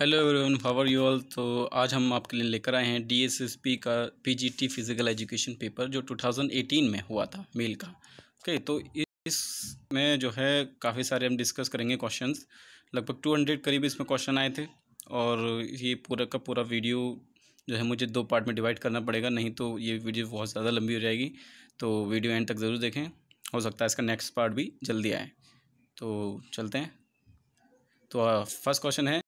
hello everyone फावर you all तो आज हम आपके लिए लेकर आए हैं डीएसएसपी का पीजीटी फिजिकल एजुकेशन पेपर जो 2018 में हुआ था मेल का ओके okay, तो इसमें जो है काफ़ी सारे हम डिस्कस करेंगे क्वेश्चंस लगभग 200 करीब इसमें क्वेश्चन आए थे और ये पूरा का पूरा वीडियो जो है मुझे दो पार्ट में डिवाइड करना पड़ेगा नहीं तो ये वीडियो बहुत ज़्यादा लंबी हो जाएगी तो वीडियो एंड तक ज़रूर देखें हो सकता है इसका नेक्स्ट पार्ट भी जल्दी आए तो चलते हैं तो फर्स्ट क्वेश्चन है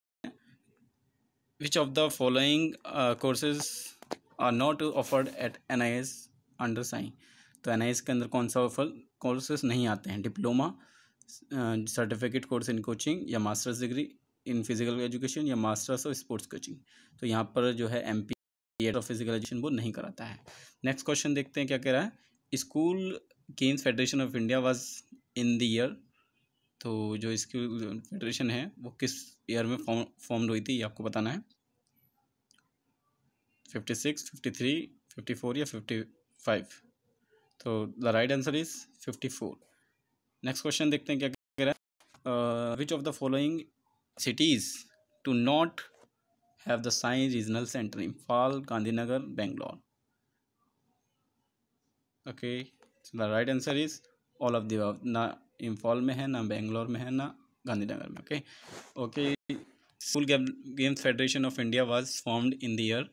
which of the following uh, courses are not offered at N I S under SAI तो एन आई एस के अंदर कौन सा ऑफर कोर्सेज नहीं आते हैं diploma certificate course in coaching या masters degree in physical education या मास्टर्स ऑफ स्पोर्ट्स कोचिंग तो यहाँ पर जो है M P of physical education वो नहीं कराता है नेक्स्ट क्वेश्चन देखते हैं क्या कह रहा है school games federation of India was in the year तो जो इसकी फेडरेशन है वो किस ईयर में फॉर्म हुई थी ये आपको बताना है fifty six fifty three fifty four या फिफ्टी फाइव तो the right answer is fifty four next question देखते हैं क्या कह रहा है which of the following cities to not have the science regional centre Imphal Gandhinagar Bangalore okay the right answer is all of the Imphal में है ना बेंगलोर में है ना गांधीनगर में okay okay school games federation of India was formed in the year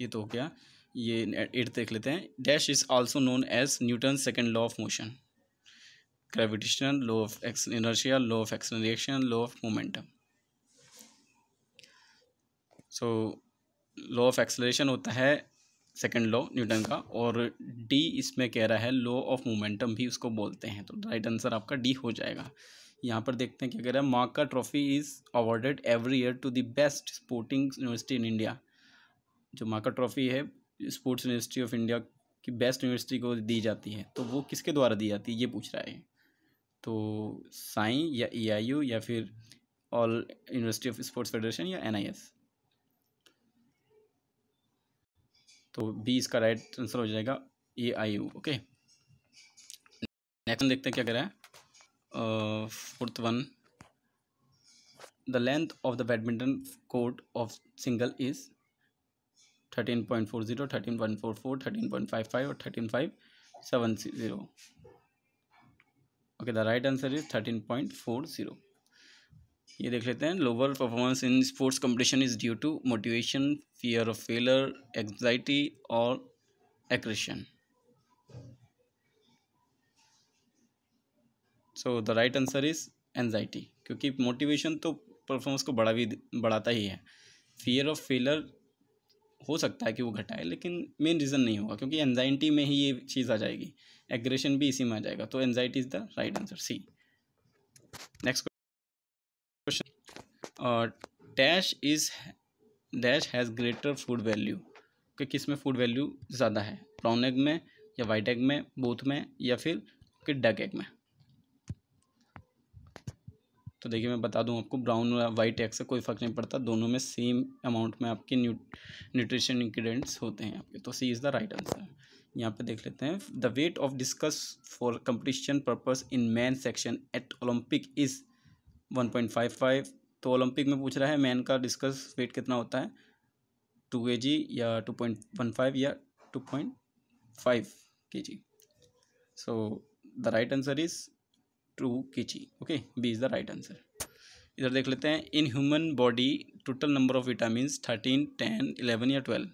ये तो हो गया ये एट देख लेते हैं dash is also known as Newton second law of motion gravitation law of inertia law of acceleration law of momentum so law of acceleration होता है सेकंड लॉ न्यूटन का और डी इसमें कह रहा है लॉ ऑफ मोमेंटम भी उसको बोलते हैं तो राइट आंसर आपका डी हो जाएगा यहाँ पर देखते हैं क्या कह रहा है MAKA trophy is awarded every year to the best sporting university in India जो माका ट्रॉफी है स्पोर्ट्स यूनिवर्सिटी ऑफ इंडिया की बेस्ट यूनिवर्सिटी को दी जाती है तो वो किसके द्वारा दी जाती है ये पूछ रहा है तो साई या ई e या फिर all university of sports federation या एन आई एस तो बी इसका राइट आंसर हो जाएगा A I U okay next देखते हैं क्या कह रहा है fourth one the length of the badminton court of single is thirteen point four zero thirteen point four four thirteen point five five और thirteen five seven zero okay the right answer is thirteen point four zero ये देख लेते हैं lower performance in sports competition is due to motivation fear of failure anxiety और aggression so the right answer is anxiety क्योंकि motivation तो performance को बढ़ा भी बढ़ाता ही है फियर ऑफ फेलर हो सकता है कि वो घटाए लेकिन मेन रीज़न नहीं होगा क्योंकि एनजाइटी में ही ये चीज़ आ जाएगी एग्रेशन भी इसी में आ जाएगा तो anxiety is the right answer C next dash is dash has greater food value कि किस में फूड वैल्यू ज़्यादा है ब्राउन एग में या वाइट एग में बूथ में या फिर कि डक एग में तो देखिए मैं बता दूं आपको ब्राउन और वाइट एग से कोई फ़र्क नहीं पड़ता दोनों में सेम अमाउंट में आपके न्यू न्यूट्रिशन इंग्रीडियंट्स होते हैं आपके तो C is the right answer यहाँ पे देख लेते हैं the weight of discus for competition purpose in man section at Olympic is one point five five तो ओलंपिक में पूछ रहा है मैन का डिस्कस वेट कितना होता है टू ए जी या टू पॉइंट वन फाइव या two point five K G so the right answer is two K G okay B is the right answer इधर देख लेते हैं in human body total number of vitamin thirteen ten eleven या twelve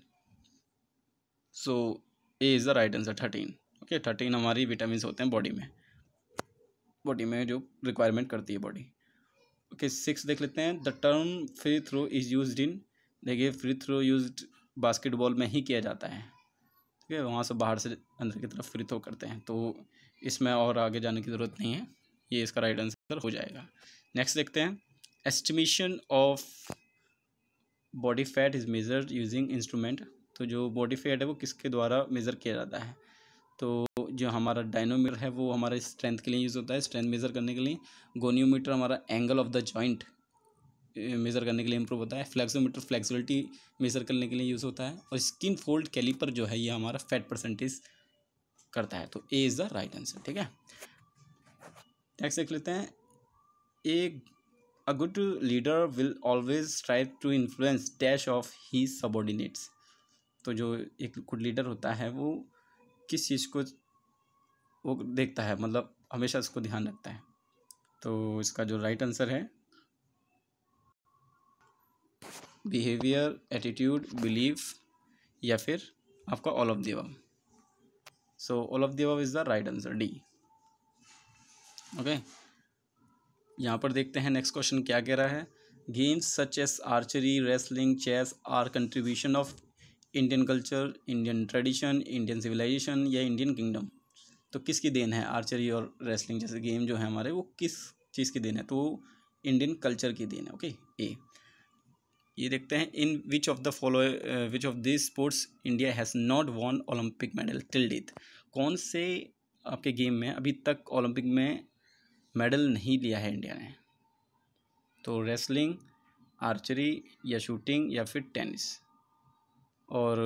so A is the right answer thirteen okay thirteen हमारी vitamin होते हैं body में body में जो रिक्वायरमेंट करती है बॉडी ओके सिक्स देख लेते हैं the term free throw is use in देखिए फ्री थ्रो यूज बास्केटबॉल में ही किया जाता है ठीक है वहाँ से बाहर से अंदर की तरफ फ्री थ्रो करते हैं तो इसमें और आगे जाने की ज़रूरत नहीं है ये इसका राइट आंसर हो जाएगा नेक्स्ट देखते हैं estimation of body fat is measure using instrument तो जो बॉडी फैट है वो किसके द्वारा मेज़र किया जाता है तो जो हमारा डायनोमीटर है वो हमारे स्ट्रेंथ के लिए यूज़ होता है स्ट्रेंथ मेज़र करने के लिए गोनियोमीटर हमारा angle of the joint measure करने के लिए इम्प्रूव होता है फ्लैक्सोमीटर फ्लैक्सिबिलिटी मेज़र करने के लिए यूज़ होता है और स्किन फोल्ड कैलीपर जो है ये हमारा फैट परसेंटेज करता है तो A is the right answer ठीक है नेक्स्ट देख लेते हैं A a good leader will always try to influence dash of he subordinates तो जो एक गुड लीडर होता है वो किस चीज़ को वो देखता है मतलब हमेशा उसको ध्यान रखता है तो इसका जो राइट आंसर है बिहेवियर एटीट्यूड बिलीफ या फिर आपका all of them so all of them is the right answer D okay यहाँ पर देखते हैं नेक्स्ट क्वेश्चन क्या कह रहा है games such as archery wrestling chess are contribution of Indian culture Indian tradition Indian civilisation या इंडियन किंगडम तो किसकी देन है आर्चरी और रेसलिंग जैसे गेम जो है हमारे वो किस चीज़ की देन है तो इंडियन कल्चर की देन है ओके ए ये देखते हैं in which of the follow which of this sports India has not won Olympic medal till date कौन से आपके गेम में अभी तक ओलंपिक में मेडल नहीं लिया है इंडिया ने तो रेसलिंग आर्चरी या शूटिंग या फिर टेनिस और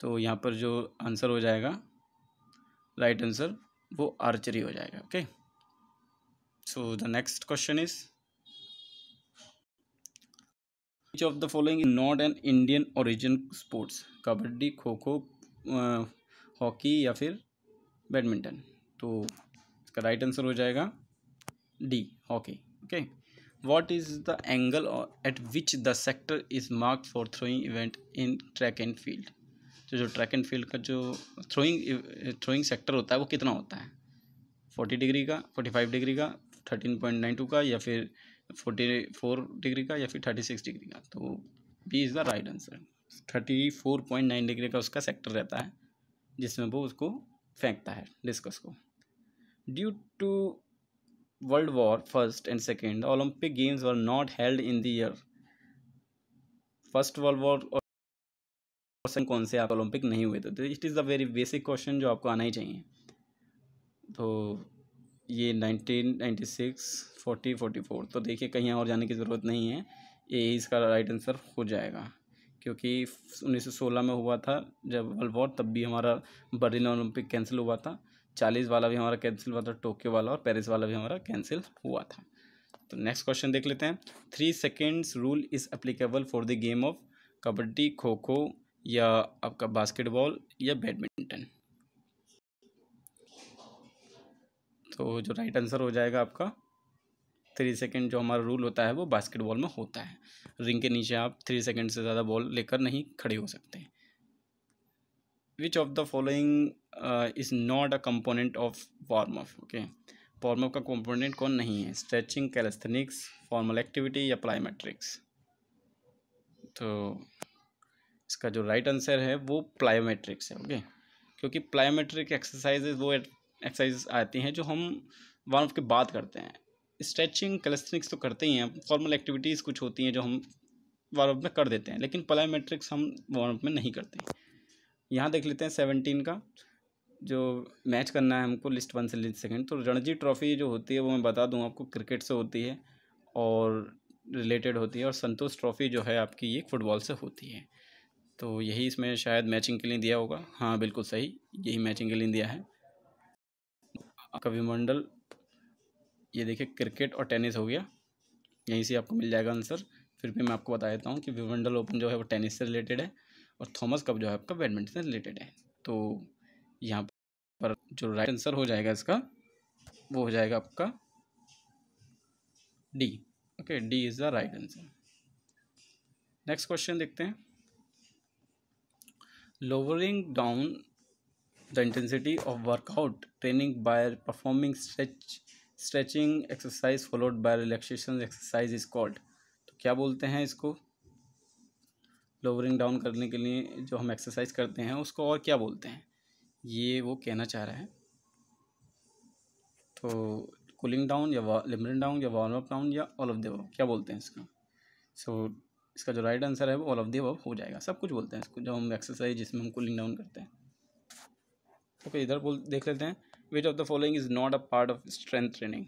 तो यहाँ पर जो आंसर हो जाएगा राइट आंसर वो आर्चरी हो जाएगा okay so the next question is which of the following not an Indian origin sports kabaddi kho kho hockey या फिर बैडमिंटन तो इसका राइट आंसर हो जाएगा D hockey okay what is the angle at which the sector is marked for throwing event in track and field तो जो track and field का जो थ्रोइंग थ्रोइंग सेक्टर होता है वो कितना होता है फोर्टी डिग्री का फोर्टी फाइव डिग्री का थर्टीन पॉइंट नाइन टू का या फिर फोर्टी फोर डिग्री का या फिर थर्टी सिक्स डिग्री का तो B is the right answer thirty four point nine degree का उसका सेक्टर रहता है जिसमें वो उसको फेंकता है डिस्कस को due to world war first and second Olympic games were not held in the year first world war और कौन से आप ओलंपिक नहीं हुए थे तो it is the very basic question जो आपको आना ही चाहिए तो ये nineteen ninety six forty forty four तो देखिए कहीं और जाने की ज़रूरत नहीं है ये इसका राइट आंसर हो जाएगा क्योंकि 1916 में हुआ था जब वर्ल्ड वॉर तब भी हमारा बर्लिन ओलंपिक कैंसिल हुआ था चालीस वाला भी हमारा कैंसिल हुआ था टोक्यो वाला और पेरिस वाला भी हमारा कैंसिल हुआ था तो नेक्स्ट क्वेश्चन देख लेते हैं three seconds rule is applicable for the game of kabaddi kho kho या आपका बास्केटबॉल या बैडमिंटन तो जो राइट आंसर हो जाएगा आपका थ्री सेकेंड जो हमारा रूल होता है वो बास्केटबॉल में होता है रिंग के नीचे आप थ्री सेकेंड से ज़्यादा बॉल लेकर नहीं खड़े हो सकते हैं which of the following is not a component of of okay uh, up का कंपोनेंट कौन नहीं है स्ट्रेचिंग कैलेस्थेनिक्स फॉर्मल एक्टिविटी या प्लायोमेट्रिक्स तो इसका जो राइट right आंसर है वो प्लायोमेट्रिक्स है ओके क्योंकि प्लायोमेट्रिक एक्सरसाइजेज वो एक्सरसाइजेज आती हैं जो हम वार्म अप के बाद करते हैं स्ट्रेचिंग कैलेस्थनिक्स तो करते ही हैं फॉर्मल एक्टिविटीज़ कुछ होती हैं जो हम वार्म में कर देते हैं लेकिन प्लायोमेट्रिक्स हम वार्म में नहीं करते यहाँ देख लेते हैं सेवनटीन का जो मैच करना है हमको लिस्ट वन से लिस्ट सेकेंड तो रणजी ट्रॉफ़ी जो होती है वो मैं बता दूँ आपको क्रिकेट से होती है और रिलेटेड होती है और संतोष ट्रॉफ़ी जो है आपकी ये फुटबॉल से होती है तो यही इसमें शायद मैचिंग के लिए दिया होगा हाँ बिल्कुल सही यही मैचिंग के लिए दिया है कविमंडल ये देखिए क्रिकेट और टेनिस हो गया यहीं से आपको मिल जाएगा आंसर फिर भी मैं आपको बता देता हूँ कि विमंडल ओपन जो है वो टेनिस से रिलेटेड है और थॉमस कप जो है आपका बैडमिंटन से रिलेटेड है तो यहाँ पर जो राइट आंसर हो जाएगा इसका वो हो जाएगा आपका D okay D is the right answer next question देखते हैं lowering down the intensity of workout training by performing stretch stretching exercise followed by relaxation exercise is called तो क्या बोलते हैं इसको लोवरिंग डाउन करने के लिए जो हम एक्सरसाइज करते हैं उसको और क्या बोलते हैं ये वो कहना चाह रहा है तो कूलिंग डाउन या लिमरिंग डाउन या वार्म अप डाउन या ऑल ऑफ वर्क क्या बोलते हैं इसका सो so, इसका जो राइट आंसर है वो ऑल ऑफ वर्क हो जाएगा सब कुछ बोलते हैं इसको जब हम एक्सरसाइज जिसमें हम कूलिंग डाउन करते हैं ओके okay, इधर बोल देख लेते हैं which of the following is not a part of strength training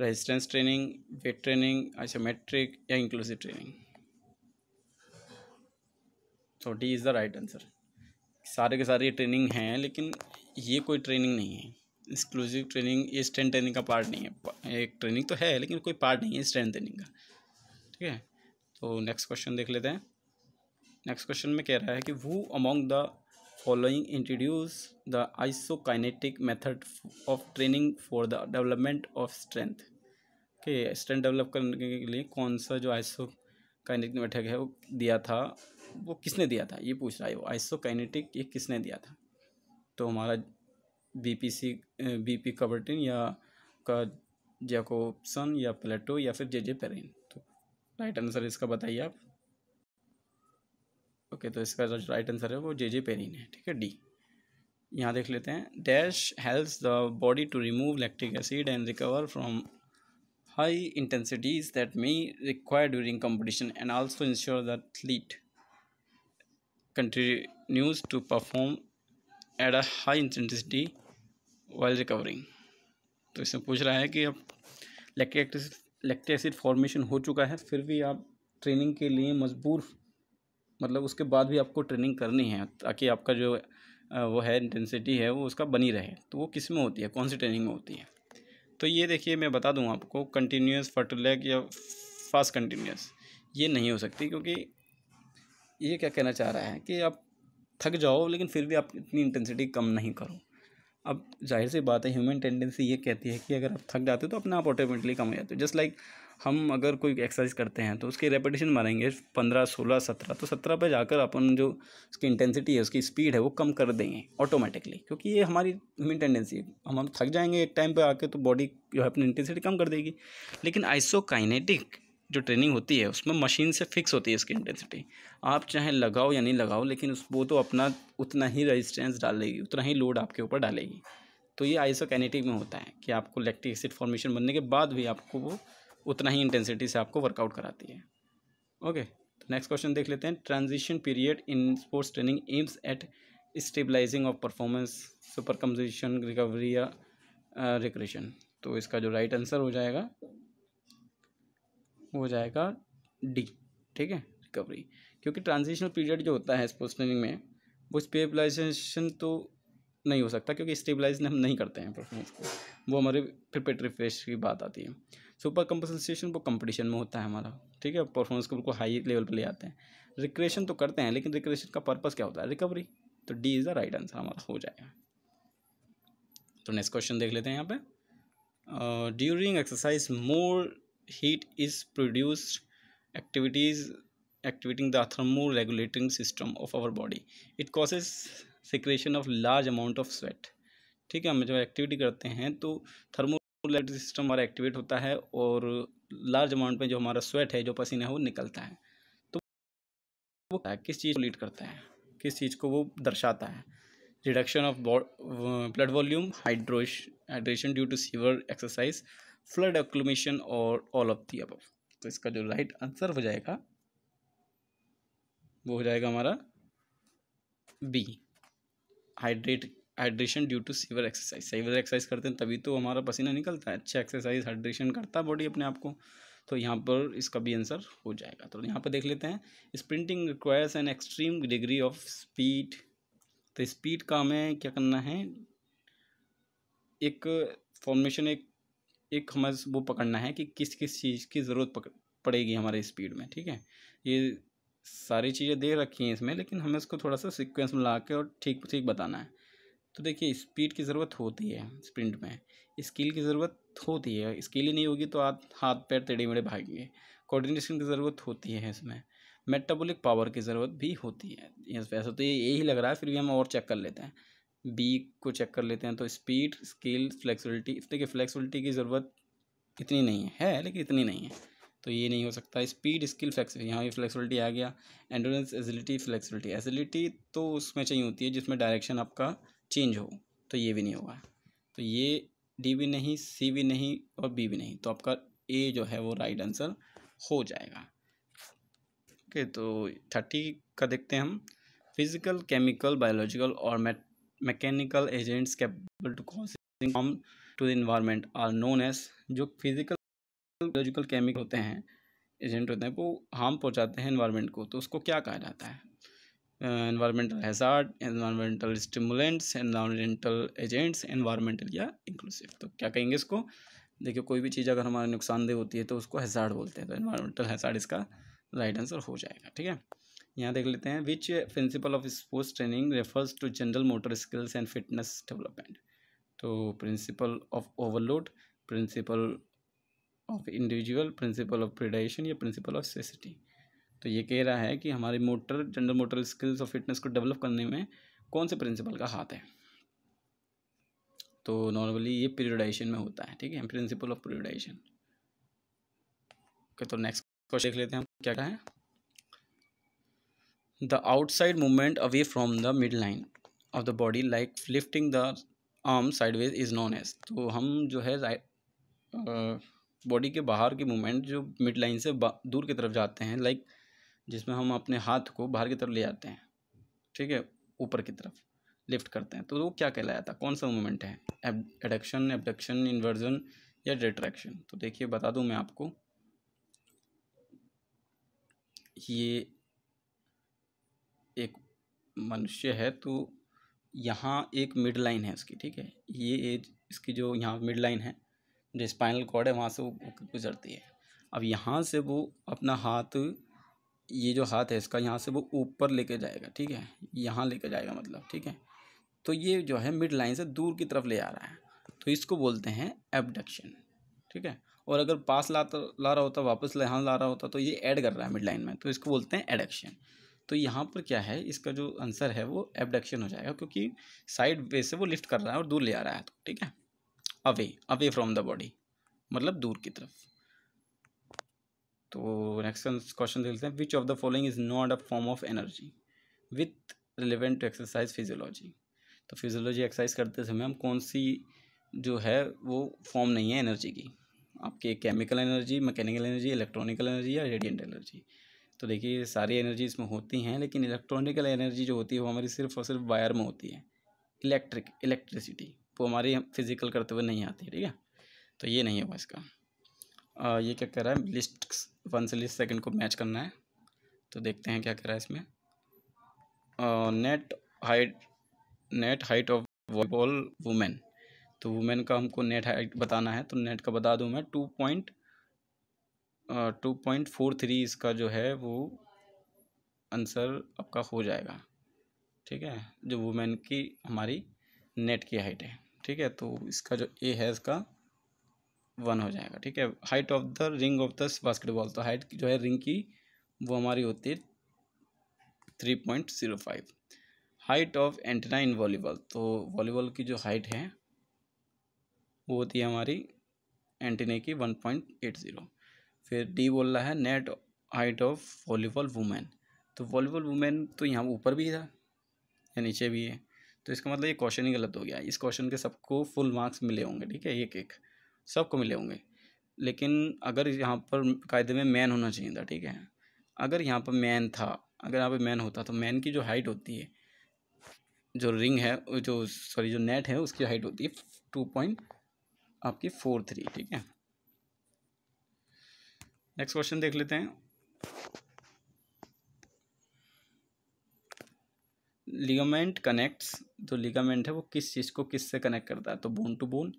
resistance training weight training isometric या इंक्लूसिव ट्रेनिंग तो D is the right answer सारे के सारे ट्रेनिंग हैं लेकिन ये कोई ट्रेनिंग नहीं है एक्सक्लूसिव ट्रेनिंग ये स्ट्रेंथ ट्रेनिंग का पार्ट नहीं है एक ट्रेनिंग तो है लेकिन कोई पार्ट नहीं है स्ट्रेंथ ट्रेनिंग का ठीक है तो नेक्स्ट क्वेश्चन देख लेते हैं नेक्स्ट क्वेश्चन में कह रहा है कि वो among the following introduce the isokinetic method of training for the development of strength के स्ट्रेंथ डेवलप करने के लिए कौन सा जो आइसोकाइनेटिक काइनेटिक मेथड है वो दिया था वो किसने दिया था ये पूछ रहा है वो आइसोकाइनेटिक ये किसने दिया था तो हमारा बीपीसी बीपी कबर्टिन या का जैकोपसन या प्लेटो या फिर जे जे पेरिन तो राइट आंसर इसका बताइए आप ओके तो इसका जो राइट आंसर है वो जे जे पेरिन है ठीक है डी यहाँ देख लेते हैं dash helps the body to remove lactic acid and recover from high intensities that may require during competition and also ensure that athlete continues to perform at a high intensity while recovering तो इसमें पूछ रहा है कि अब lactic acid formation हो चुका है फिर भी आप ट्रेनिंग के लिए मजबूर मतलब उसके बाद भी आपको ट्रेनिंग करनी है ताकि आपका जो वो है इंटेंसिटी है वो उसका बनी रहे तो वो किस में होती है कौन सी ट्रेनिंग में होती है तो ये देखिए मैं बता दूँ आपको कंटिन्यूस फर्टिलैक या फास्ट कंटिन्यूस ये नहीं हो सकती क्योंकि ये क्या कहना चाह रहा है कि आप थक जाओ लेकिन फिर भी आप इतनी इंटेंसिटी कम नहीं करो अब जाहिर सी बात है ह्यूमन टेंडेंसी ये कहती है कि अगर आप थक जाते हो तो अपने आप ऑटोमेटिकली कम हो जाते हो जस्ट लाइक हम अगर कोई एक्सरसाइज करते हैं तो उसकी रेपिटेशन मारेंगे पंद्रह सोलह सत्रह तो सत्रह पर जाकर अपन जो उसकी इंटेंसिटी है उसकी स्पीड है वो कम कर देंगे ऑटोमेटिकली क्योंकि ये हमारी ह्यूमन टेंडेंसी है हम हम थक जाएंगे एक टाइम पर आकर तो बॉडी जो है अपनी इंटेंसिटी कम कर देगी लेकिन आइसोकाइनेटिक जो ट्रेनिंग होती है उसमें मशीन से फिक्स होती है इसकी इंटेंसिटी आप चाहे लगाओ या नहीं लगाओ लेकिन उस वो तो अपना उतना ही रेजिस्टेंस डालेगी उतना ही लोड आपके ऊपर डालेगी तो ये आइसोकैनेटिक में होता है कि आपको लैक्टिक एसिड फॉर्मेशन बनने के बाद भी आपको वो उतना ही इंटेंसिटी से आपको वर्कआउट कराती है ओके तो नेक्स्ट क्वेश्चन देख लेते हैं transition period in sports training aims at stabilizing of performance super composition recovery या रिक्रेशन uh, तो इसका जो राइट right आंसर हो जाएगा हो जाएगा डी ठीक है रिकवरी क्योंकि ट्रांजिशनल पीरियड जो होता है पोस्टनिंग में वो स्टेबलाइजेशन तो नहीं हो सकता क्योंकि स्टेबलाइज हम नहीं करते हैं परफॉर्मेंस को वो हमारे प्रिपेटरी फेज की बात आती है सुपर कंपनसेशन वो कंपटीशन में होता है हमारा ठीक है परफॉर्मेंस को बिल्कुल हाई लेवल पर ले आते हैं रिक्रेशन तो करते हैं लेकिन रिक्रेशन का पर्पज़ क्या होता है रिकवरी तो D is the right answer हमारा हो जाएगा तो नेक्स्ट क्वेश्चन देख लेते हैं यहाँ पे during exercise more heat is produced activities activating the thermoregulating system of our body it causes secretion of large amount of sweat ठीक है हम जब एक्टिविटी करते हैं तो थर्मोरेगुलेटरी सिस्टम हमारा एक्टिवेट होता है और लार्ज अमाउंट में जो हमारा स्वेट है जो पसीना है वो निकलता है तो वो किस चीज़ को लीड करता है किस चीज़ को वो दर्शाता है रिडक्शन ऑफ ब्लड वॉल्यूम हाइड्रोश hydration due to severe exercise fluid acclimation और ऑल ऑफ दी अब तो इसका जो राइट आंसर हो जाएगा वो हो जाएगा हमारा B hydrate hydration due to severe exercise severe exercise करते हैं तभी तो हमारा पसीना निकलता है अच्छा एक्सरसाइज हाइड्रेशन करता है बॉडी अपने आप को तो यहाँ पर इसका भी आंसर हो जाएगा तो यहाँ पर देख लेते हैं sprinting requires an extreme degree of speed तो स्पीड का हमें क्या करना है एक फॉर्मेशन एक एक हमें वो पकड़ना है कि किस किस चीज़ की ज़रूरत पड़ेगी हमारे स्पीड में ठीक है ये सारी चीज़ें दे रखी हैं इसमें लेकिन हमें इसको थोड़ा सा सिक्वेंस में ला के और ठीक ठीक बताना है तो देखिए स्पीड की ज़रूरत होती है स्प्रिंट में स्किल की ज़रूरत होती है स्किल ही नहीं होगी तो आप हाथ पैर टेढ़े मेढ़े भागेंगे कोऑर्डिनेशन की ज़रूरत होती है इसमें मेटाबॉलिक पावर की ज़रूरत भी होती है वैसे तो यही लग रहा है फिर भी हम और चेक कर लेते हैं बी को चेक कर लेते हैं तो स्पीड स्किल फ्लेक्सिबिलिटी देखिए फ्लेक्सिबिलिटी की ज़रूरत इतनी नहीं है लेकिन इतनी नहीं है तो ये नहीं हो सकता स्पीड स्किल फ्लैक्स यहाँ ये फ्लेक्सिबिलिटी आ गया एंडोरेंस एजिलिटी फ्लेक्सिबिलिटी एजिलिटी तो उसमें चाहिए होती है जिसमें डायरेक्शन आपका चेंज हो तो ये भी नहीं होगा तो ये डी भी नहीं सी भी नहीं और बी भी नहीं तो आपका ए जो है वो राइट आंसर हो जाएगा ओके तो थर्टी का देखते हैं हम फिजिकल केमिकल बायोलॉजिकल और मेट mechanical agents capable to causing harm to the environment are known as जो फिजिकल biological केमिकल होते हैं एजेंट होते हैं वो हार्म पहुंचाते हैं इन्वायरमेंट को तो उसको क्या कहा जाता है environmental hazard environmental stimulants environmental agents environmental या इंक्लूसिव तो क्या कहेंगे इसको देखिए कोई भी चीज़ अगर हमारे नुकसानदेह होती है तो उसको हैजार्ड बोलते हैं तो एनवायरमेंटल हैजार्ड इसका राइट आंसर हो जाएगा ठीक है यहाँ देख लेते हैं which principle of sports training refers to general motor skills and fitness development तो principle of overload principle of individual principle of periodization या प्रिंसिपल ऑफ सेसिटी तो ये कह रहा है कि हमारी मोटर जनरल मोटर स्किल्स और फिटनेस को डेवलप करने में कौन से प्रिंसिपल का हाथ है तो नॉर्मली ये प्रियोडाइजेशन में होता है ठीक है प्रिंसिपल ऑफ प्रियोडाइजेशन ओके तो नेक्स्ट फर्स्ट देख लेते हैं हम क्या क्या है the outside movement away from the mid line of the body like lifting the arm sideways is known as तो हम जो है बॉडी के बाहर की मूवमेंट जो मिड लाइन से दूर की तरफ जाते हैं लाइक जिसमें हम अपने हाथ को बाहर की तरफ ले जाते हैं ठीक है ऊपर की तरफ लिफ्ट करते हैं तो वो क्या कहलाया था कौन सा मूवमेंट है एडक्शन एबडक्शन इन्वर्जन या डिट्रैक्शन तो देखिए बता दूँ मैं आपको ये एक मनुष्य है तो यहाँ एक मिड लाइन है इसकी ठीक है ये एज इसकी जो यहाँ मिड लाइन है जो स्पाइनल कॉर्ड है वहाँ से वो गुजरती है अब यहाँ से वो अपना हाथ ये जो हाथ है इसका यहाँ से वो ऊपर लेके जाएगा ठीक है यहाँ लेके जाएगा मतलब ठीक है तो ये जो है मिड लाइन से दूर की तरफ ले आ रहा है तो इसको बोलते हैं एबडक्शन ठीक है और अगर पास ला ला रहा होता वापस यहाँ ला रहा होता तो ये ऐड कर रहा है मिड लाइन में तो इसको बोलते हैं एडक्शन तो यहाँ पर क्या है इसका जो आंसर है वो एबडक्शन हो जाएगा क्योंकि साइड वे से वो लिफ्ट कर रहा है और दूर ले आ रहा है तो ठीक है away away from the body मतलब दूर की तरफ तो नेक्स्ट क्वेश्चन देखते हैं which of the following is not a form of energy with relevant to exercise physiology तो फिजियोलॉजी एक्सरसाइज करते समय हम कौन सी जो है वो फॉर्म नहीं है एनर्जी की आपके chemical energy mechanical energy electronical energy या रेडियंट एनर्जी तो देखिए सारी एनर्जी इसमें होती हैं लेकिन इलेक्ट्रॉनिकल एनर्जी जो होती है वो हमारी सिर्फ और सिर्फ वायर में होती है इलेक्ट्रिक इलेक्ट्रिसिटी वो हमारी फिजिकल करते हुए नहीं आती ठीक है तो ये नहीं होगा इसका आ, ये क्या कह रहा है लिस्ट वन से लिस्ट सेकेंड को मैच करना है तो देखते हैं क्या कह रहा है इसमें आ, net height net height of volleyball women तो वुमेन का हमको नेट हाइट बताना है तो नेट का बता दूँ मैं two point two point four three इसका जो है वो आंसर आपका हो जाएगा ठीक है जो वुमेन की हमारी नेट की हाइट है ठीक है तो इसका जो ए है इसका वन हो जाएगा ठीक है height of the ring of the basketball तो हाइट जो है रिंग की वो हमारी होती है three point zero five height of antenna in volleyball तो वॉलीबॉल की जो हाइट है वो होती है हमारी एंटीने की वन पॉइंट एट ज़ीरो फिर डी बोल रहा है net height of volleyball women तो वॉलीबॉल वुमेन तो यहाँ ऊपर भी था या नीचे भी है तो इसका मतलब ये क्वेश्चन ही गलत हो गया इस क्वेश्चन के सबको फुल मार्क्स मिले होंगे ठीक है एक एक सबको मिले होंगे लेकिन अगर यहाँ पर कायदे में मैन होना चाहिए था ठीक है अगर यहाँ पर मैन था अगर यहाँ पर मैन होता तो मैन की जो हाइट होती है जो रिंग है जो सॉरी जो नेट है उसकी हाइट होती है टू पॉइंट आपकी फोर थ्री ठीक है नेक्स्ट क्वेश्चन देख लेते हैं लिगामेंट कनेक्ट्स जो लिगामेंट है वो किस चीज़ को किस से कनेक्ट करता है तो बोन टू बोन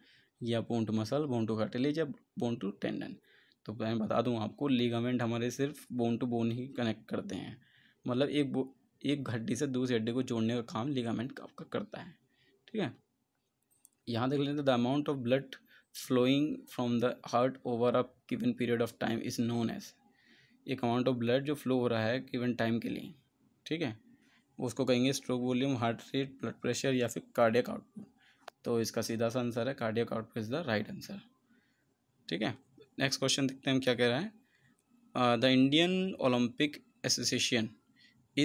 या bone to muscle bone to cartilage या बोन टू टेंडन तो मैं बता दूं आपको लिगामेंट हमारे सिर्फ बोन टू बोन ही कनेक्ट करते हैं मतलब एक एक हड्डी से दूसरी हड्डी को जोड़ने का काम लिगामेंट आपका करता है ठीक है यहाँ देख लेते हैं the amount of blood flowing from the heart over a given period of time is known as एक अमाउंट ऑफ ब्लड जो फ्लो हो रहा है गिवन टाइम के लिए ठीक है उसको कहेंगे stroke volume heart rate blood pressure या फिर कार्डियक आउटपुट तो इसका सीधा सा आंसर है cardiac output is the right answer ठीक है नेक्स्ट क्वेश्चन देखते हैं हम क्या कह रहा uh, है the Indian Olympic Association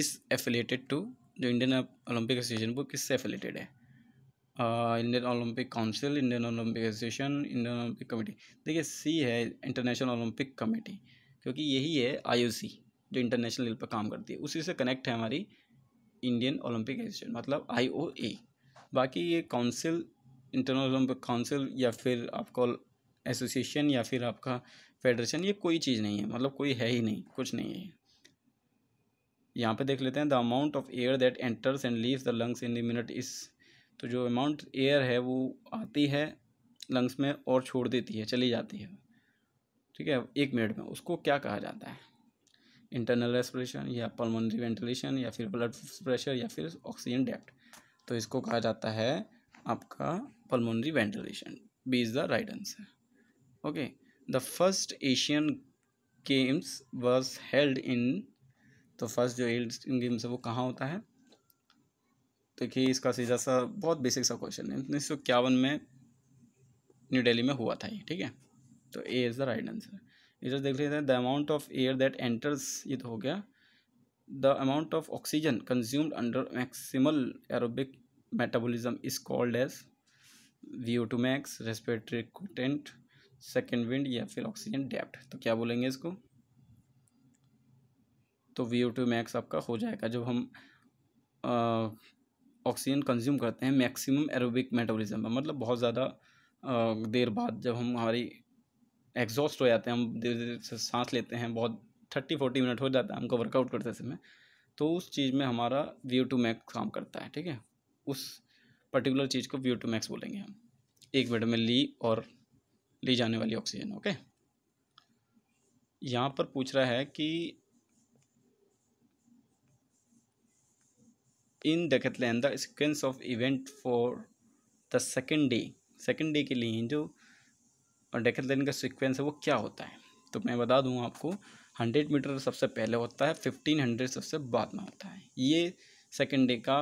is affiliated to जो इंडियन ओलंपिक एसोसिएशन वो किससे एफिलेटेड है Indian Olympic Council Indian Olympic Association Indian Olympic Committee देखिए सी है इंटरनेशनल ओलंपिक कमेटी क्योंकि यही है आईओसी जो इंटरनेशनल लेवल पर काम करती है उसी से कनेक्ट है हमारी इंडियन ओलंपिक एसोसिएशन मतलब आईओए बाकी ये काउंसिल इंटरनल ओलंपिक काउंसिल या फिर आपका एसोसिएशन या फिर आपका फेडरेशन ये कोई चीज़ नहीं है मतलब कोई है ही नहीं कुछ नहीं है यहाँ पे देख लेते हैं the amount of air that enters and leaves the lungs in the minute is तो जो अमाउंट एयर है वो आती है लंग्स में और छोड़ देती है चली जाती है ठीक है एक मिनट में उसको क्या कहा जाता है इंटरनल रेस्परेशन या पलमोनरी वेंटिलेशन या फिर ब्लड प्रेशर या फिर ऑक्सीजन डेप्ट तो इसको कहा जाता है आपका pulmonary ventilation B is the right answer okay the first Asian Games was held in तो फर्स्ट जो एल्ड गेम्स है वो कहाँ होता है देखिए तो इसका सीधा सा बहुत बेसिक सा क्वेश्चन है उन्नीस सौ इक्यावन में न्यू दिल्ली में हुआ था ये ठीक है तो A is the right answer इधर देख लेते हैं the amount of air that enters ये तो हो गया the amount of oxygen consumed under maximal aerobic metabolism is called as V O two max respiratory content second wind या फिर ऑक्सीजन डेप्ट तो क्या बोलेंगे इसको तो वी ओ टू मैक्स आपका हो जाएगा जब हम ऑक्सीजन कंज्यूम करते हैं मैक्सिमम एरोबिक मेटाबॉलिज्म में मतलब बहुत ज़्यादा देर बाद जब हम हमारी एग्जॉस्ट हो जाते हैं हम धीरे धीरे से सांस लेते हैं बहुत थर्टी फोर्टी मिनट हो जाता है हमको वर्कआउट करते समय तो उस चीज़ में हमारा व्यू टू मैक्स काम करता है ठीक है उस पर्टिकुलर चीज़ को व्यू टू मैक्स बोलेंगे हम एक मिनट में ली और ली जाने वाली ऑक्सीजन ओके यहाँ पर पूछ रहा है कि in bracket lane the sequence of event for the second day second day के लिए जो ब्रैकेट लेन का सिक्वेंस है वो क्या होता है तो मैं बता दूँ आपको हंड्रेड मीटर सबसे पहले होता है फिफ्टीन हंड्रेड सबसे बाद में होता है ये सेकेंड डे का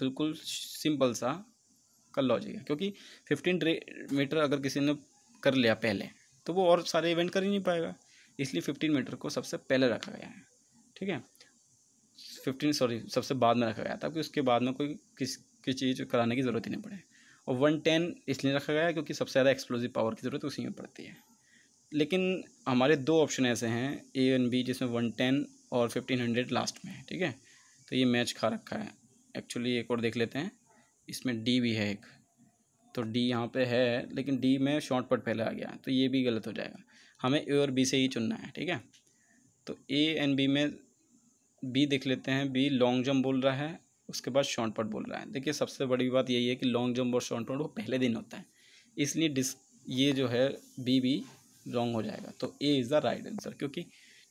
बिल्कुल सिंपल सा का लॉजिक है क्योंकि फिफ्टीन मीटर अगर किसी ने कर लिया पहले तो वो और सारे इवेंट कर ही नहीं पाएगा इसलिए फिफ्टीन मीटर को सबसे पहले रखा गया है ठीक है फिफ्टीन सॉरी सबसे बाद में रखा गया ताकि उसके बाद में कोई किस की चीज़ कराने की ज़रूरत ही नहीं पड़े और वन टेन इसलिए रखा गया क्योंकि सबसे ज़्यादा एक्सप्लोजिव पावर की ज़रूरत उसी में पड़ती है लेकिन हमारे दो ऑप्शन ऐसे हैं ए एन बी जिसमें वन टेन और फिफ्टीन हंड्रेड लास्ट में है ठीक है तो ये मैच खा रखा है एक्चुअली एक और देख लेते हैं इसमें डी भी है एक तो डी यहाँ पे है लेकिन डी में शॉर्ट पट पहले आ गया तो ये भी गलत हो जाएगा हमें ए और बी से ही चुनना है ठीक है तो ए एन बी में बी देख लेते हैं बी लॉन्ग जंप बोल रहा है उसके बाद शॉर्ट बोल रहा है देखिए सबसे बड़ी बात यही है कि लॉन्ग जंप और शॉर्ट वो पहले दिन होता है इसलिए डिस ये जो है बी भी रॉन्ग हो जाएगा तो A is the right answer क्योंकि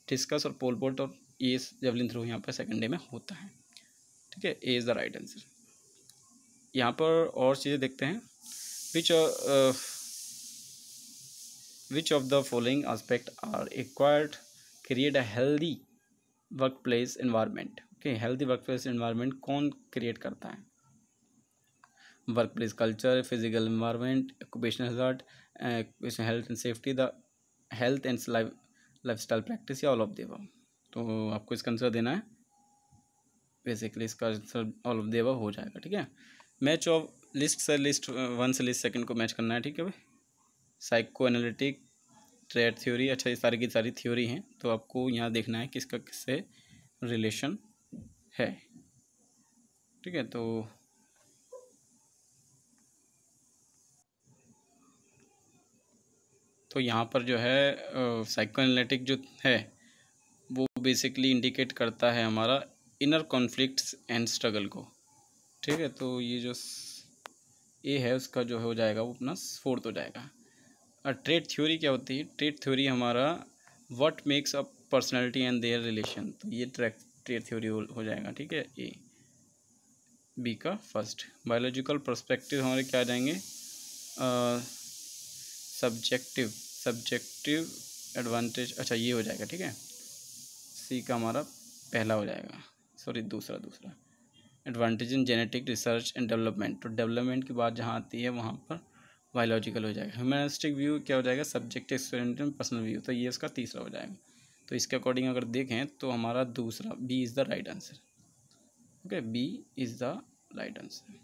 डिस्कस और पोल पोल्ट और ए जेवलिन थ्रू यहाँ पर सेकेंड डे में होता है ठीक है A is the right answer यहाँ पर और चीज़ें देखते हैं which which of the following aspect are acquired create a healthy work place environment okay healthy work place environment कौन क्रिएट करता है work place culture physical environment occupational health health and safety the health and life life style practice या all of them तो आपको इसका answer देना है basically इसका आंसर ऑल ऑफ देवा हो जाएगा ठीक है मैच ऑफ लिस्ट से लिस्ट वन से लिस्ट सेकेंड को मैच करना है ठीक है भाई साइको एनालिटिक ट्रेड थ्योरी अच्छा ये सारी की सारी थ्योरी हैं तो आपको यहाँ देखना है किसका किससे रिलेशन है ठीक है तो तो यहाँ पर जो है साइको एनालिटिक जो है वो बेसिकली इंडिकेट करता है हमारा इनर कॉन्फ्लिक्ट्स एंड स्ट्रगल को ठीक है तो ये जो ए है उसका जो हो जाएगा वो अपना फोर्थ हो जाएगा ट्रेड थ्योरी क्या होती है ट्रेड थ्योरी हमारा what makes a personality and their relation तो ये ट्रैक ट्रेड थ्योरी हो, जाएगा ठीक है ए बी का फर्स्ट बायोलॉजिकल परस्पेक्टिव हमारे क्या आ जाएंगे सब्जेक्टिव सब्जेक्टिव एडवांटेज अच्छा ये हो जाएगा ठीक है सी का हमारा पहला हो जाएगा सॉरी दूसरा दूसरा advantage in genetic research and development तो डेवलपमेंट की बात जहाँ आती है वहाँ पर बायोलॉजिकल हो जाएगा ह्यूमनिस्टिक व्यू क्या हो जाएगा सब्जेक्ट एंड पर्सनल व्यू तो ये इसका तीसरा हो जाएगा तो इसके अकॉर्डिंग अगर देखें तो हमारा दूसरा B is the right answer okay B is the right answer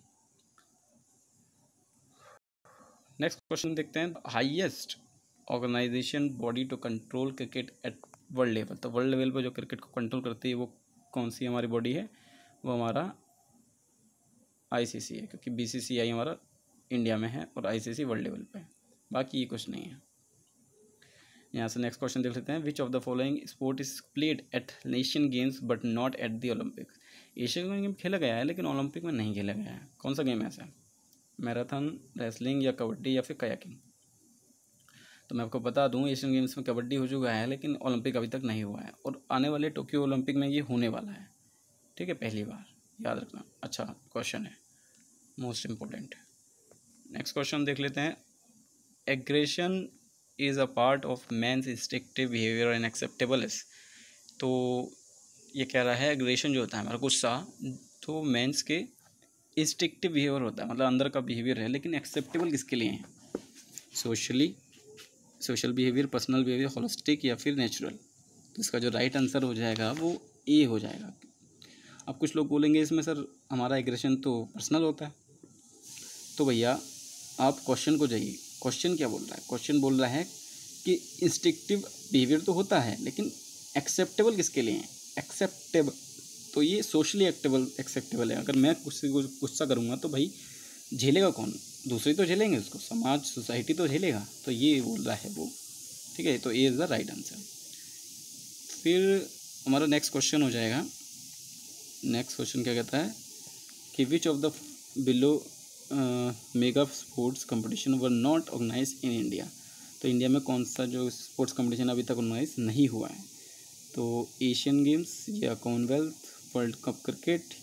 next question देखते हैं highest organisation body to control cricket at world level तो वर्ल्ड लेवल पर जो क्रिकेट को कंट्रोल करती है वो कौन सी हमारी बॉडी है वो हमारा आईसीसी है क्योंकि बीसीसीआई हमारा इंडिया में है और आईसीसी वर्ल्ड लेवल पे बाकी ये कुछ नहीं है यहाँ से नेक्स्ट क्वेश्चन देख लेते हैं which of the following sport is played at Asian Games but not at the Olympics Asian game खेला गया है लेकिन ओलंपिक में नहीं खेला गया है कौन सा गेम ऐसा है मैराथन रेसलिंग या कबड्डी या फिर कयाकिंग तो मैं आपको बता दूं एशियन गेम्स में कबड्डी हो चुका है लेकिन ओलंपिक अभी तक नहीं हुआ है और आने वाले टोक्यो ओलंपिक में ये होने वाला है ठीक है पहली बार याद रखना अच्छा क्वेश्चन है मोस्ट इम्पोर्टेंट नेक्स्ट क्वेश्चन देख लेते हैं aggression is a part of man's instinctive behaviour and acceptable तो ये कह रहा है एग्रेशन जो होता है हमारा गुस्सा तो मैंस के इंस्टिक्टिव बिहेवियर होता है मतलब अंदर का बिहेवियर है लेकिन एक्सेप्टेबल किसके लिए है socially social behaviour personal behaviour holistic या फिर नेचुरल तो इसका जो राइट आंसर हो जाएगा वो ए हो जाएगा अब कुछ लोग बोलेंगे इसमें सर हमारा एग्रेशन तो पर्सनल होता है तो भैया आप क्वेश्चन को जाइए क्वेश्चन क्या बोल रहा है क्वेश्चन बोल रहा है कि इंस्टिक्टिव बिहेवियर तो होता है लेकिन एक्सेप्टेबल किसके लिए है एक्सेप्टेबल तो ये सोशली एक्टेबल एक्सेप्टेबल है अगर मैं कुछ गुस्सा करूँगा तो भाई झेलेगा कौन दूसरे तो झेलेंगे उसको समाज सोसाइटी तो झेलेगा तो ये बोल रहा है वो ठीक है तो ये इज़ द राइट आंसर फिर हमारा नेक्स्ट क्वेश्चन हो जाएगा नेक्स्ट क्वेश्चन क्या कहता है कि which of the below mega sports competition were not organise in India तो इंडिया में कौन सा जो स्पोर्ट्स कंपटीशन अभी तक ऑर्गेनाइज नहीं हुआ है तो एशियन गेम्स या कॉमनवेल्थ वर्ल्ड कप क्रिकेट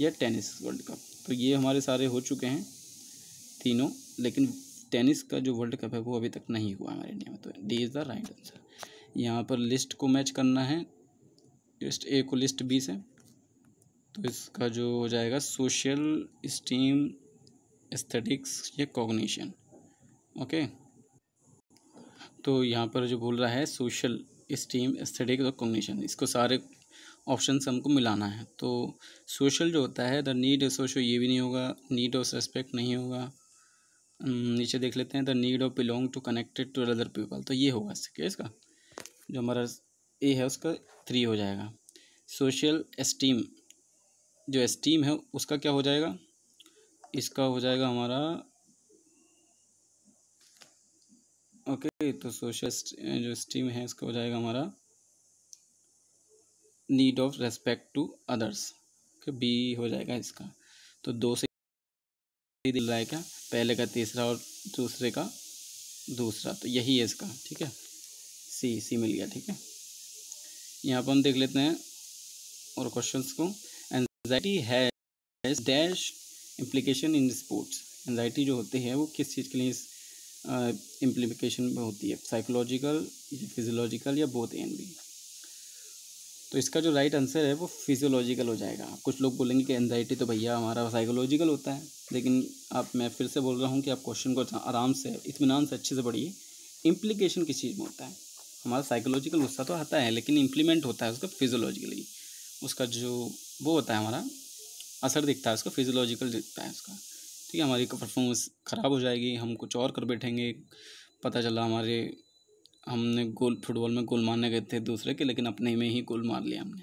या टेनिस वर्ल्ड कप तो ये हमारे सारे हो चुके हैं तीनों लेकिन टेनिस का जो वर्ल्ड कप है वो अभी तक नहीं हुआ हमारे इंडिया में तो D is the right answer यहाँ पर लिस्ट को मैच करना है लिस्ट ए को लिस्ट बी से तो इसका जो हो जाएगा सोशल स्टीम एस्थेटिक्स या कॉग्निशन ओके तो यहाँ पर जो बोल रहा है सोशल स्टीम एस्थेटिक्स और कॉग्निशन इसको सारे ऑप्शन हमको मिलाना है तो सोशल जो होता है द नीड सोशल ये भी नहीं होगा नीड ऑफ रेस्पेक्ट नहीं होगा नीचे देख लेते हैं the need of belong to connected to other people तो ये होगा इसके इसका जो हमारा ए है उसका थ्री हो जाएगा सोशल एस्टीम जो एस्टीम है उसका क्या हो जाएगा इसका हो जाएगा हमारा ओके तो सोशल जो स्टीम है इसका हो जाएगा हमारा need of respect to others B हो जाएगा इसका तो दो से दिल रहा है क्या पहले का तीसरा और दूसरे का दूसरा तो यही है इसका ठीक है सी सी मिल गया ठीक है यहाँ पर हम देख लेते हैं और क्वेश्चंस को anxiety has dash implication in sports anxiety जो होती है वो किस चीज़ के लिए इस इम्प्लीकेशन में होती है साइकोलॉजिकल या फिजियोलॉजिकल या बोथ एन बी तो इसका जो राइट आंसर है वो फिजियोलॉजिकल हो जाएगा कुछ लोग बोलेंगे कि एनजाइटी तो भैया हमारा साइकोलॉजिकल होता है लेकिन आप मैं फिर से बोल रहा हूँ कि आप क्वेश्चन को अच्छा, आराम से इतमान से अच्छे से पढ़िए इम्प्लीकेशन किस चीज़ में होता है हमारा साइकोलॉजिकल गुस्सा तो आता है लेकिन इम्प्लीमेंट होता है उसका फिजियोलॉजिकली उसका जो वो होता है हमारा असर दिखता है उसका फिजियोलॉजिकल दिखता है उसका ठीक है हमारी परफॉर्मेंस ख़राब हो जाएगी हम कुछ और कर बैठेंगे पता चला हमारे हमने गोल फुटबॉल में गोल मारने गए थे दूसरे के लेकिन अपने में ही गोल मार लिया हमने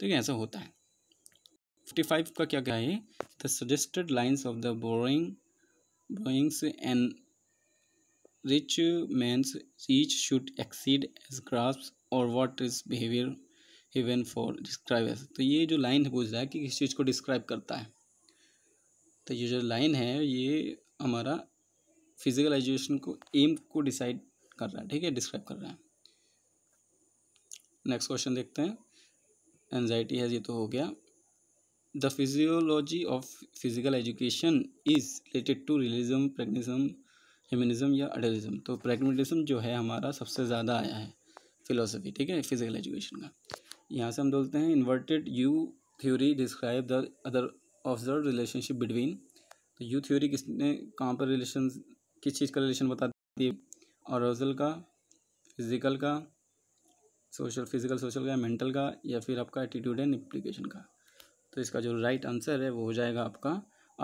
ठीक है ऐसा होता है फिफ्टी फाइव का क्या क्या है the suggested lines of the Browning Browning's and reach man's each should exceed as grasps और what is behaviour even for describe तो ये जो लाइन है पूछ रहा है कि किस चीज़ को डिस्क्राइब करता है तो ये जो लाइन है ये हमारा फिजिकल एजुकेशन को एम को डिसाइड कर रहा है ठीक है डिस्क्राइब कर रहा है नेक्स्ट क्वेश्चन देखते हैं एनजाइटी है ये तो हो गया the physiology of physical education is related to realism pragmatism humanism या अडलिज्म तो प्रेगनेटिज्म जो है हमारा सबसे ज़्यादा आया है फिलोसफी ठीक है फिजिकल एजुकेशन का यहाँ से हम बोलते हैं inverted U theory describe the other observe relationship between तो यू थ्योरी किसने कहाँ पर रिलेशन किस चीज़ का रिलेशन बताती है और का फिज़िकल का सोशल फिज़िकल सोशल का मेंटल का या फिर आपका एटीट्यूड एंड एप्लीकेशन का तो इसका जो राइट आंसर है वो हो जाएगा आपका